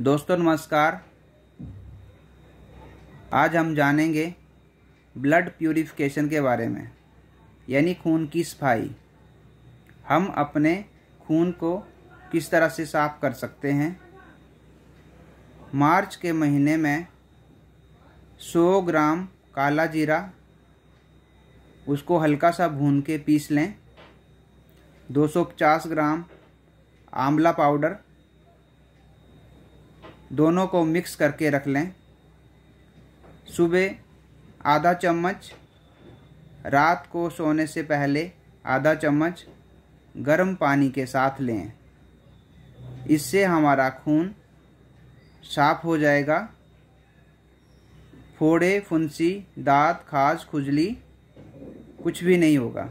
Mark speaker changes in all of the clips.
Speaker 1: दोस्तों नमस्कार आज हम जानेंगे ब्लड प्यूरिफिकेशन के बारे में यानी खून की सफाई हम अपने खून को किस तरह से साफ कर सकते हैं मार्च के महीने में 100 ग्राम काला जीरा उसको हल्का सा भून के पीस लें 250 ग्राम आंवला पाउडर दोनों को मिक्स करके रख लें सुबह आधा चम्मच रात को सोने से पहले आधा चम्मच गर्म पानी के साथ लें इससे हमारा खून साफ हो जाएगा फोड़े फुंसी दांत खाज खुजली कुछ भी नहीं होगा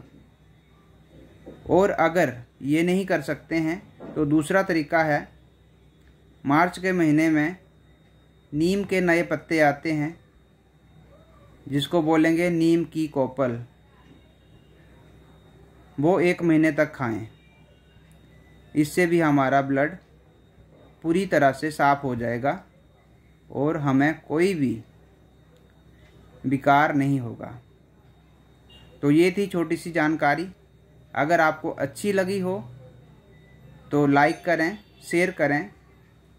Speaker 1: और अगर ये नहीं कर सकते हैं तो दूसरा तरीका है मार्च के महीने में नीम के नए पत्ते आते हैं जिसको बोलेंगे नीम की कोपल वो एक महीने तक खाएं इससे भी हमारा ब्लड पूरी तरह से साफ हो जाएगा और हमें कोई भी विकार नहीं होगा तो ये थी छोटी सी जानकारी अगर आपको अच्छी लगी हो तो लाइक करें शेयर करें